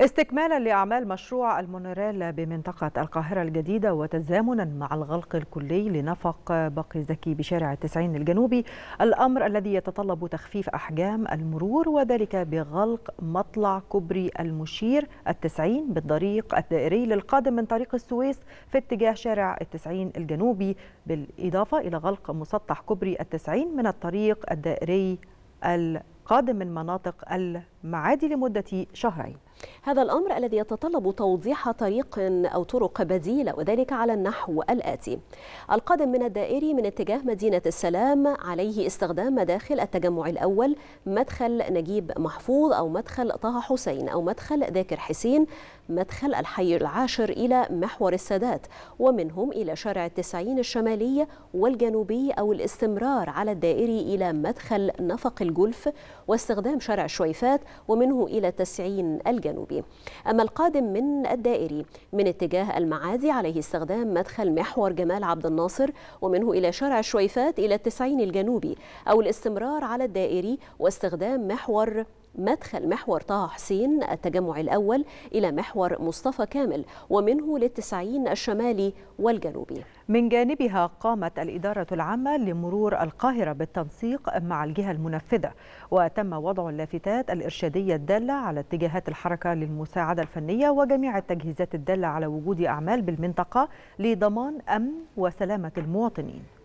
استكمالا لأعمال مشروع المونوريل بمنطقة القاهرة الجديدة وتزامنا مع الغلق الكلي لنفق بقي زكي بشارع التسعين الجنوبي الأمر الذي يتطلب تخفيف أحجام المرور وذلك بغلق مطلع كوبري المشير التسعين بالطريق الدائري للقادم من طريق السويس في اتجاه شارع التسعين الجنوبي بالإضافة إلى غلق مسطح كوبري التسعين من الطريق الدائري القادم من مناطق المعادي لمدة شهرين هذا الأمر الذي يتطلب توضيح طريق أو طرق بديلة وذلك على النحو الآتي القادم من الدائري من اتجاه مدينة السلام عليه استخدام مداخل التجمع الأول مدخل نجيب محفوظ أو مدخل طه حسين أو مدخل ذاكر حسين مدخل الحي العاشر إلى محور السادات ومنهم إلى شارع التسعين الشمالي والجنوبي أو الاستمرار على الدائري إلى مدخل نفق الجلف واستخدام شارع شويفات ومنه إلى تسعين الجنوبي الجنوبي أما القادم من الدائري من اتجاه المعادي عليه استخدام مدخل محور جمال عبد الناصر ومنه إلى شارع الشويفات إلى التسعين الجنوبي أو الاستمرار على الدائري واستخدام محور مدخل محور طه حسين التجمع الأول إلى محور مصطفى كامل ومنه للتسعين الشمالي والجنوبي من جانبها قامت الإدارة العامة لمرور القاهرة بالتنسيق مع الجهة المنفذة وتم وضع اللافتات الإرشادية الدالة على اتجاهات الحركة للمساعدة الفنية وجميع التجهيزات الدالة على وجود أعمال بالمنطقة لضمان أمن وسلامة المواطنين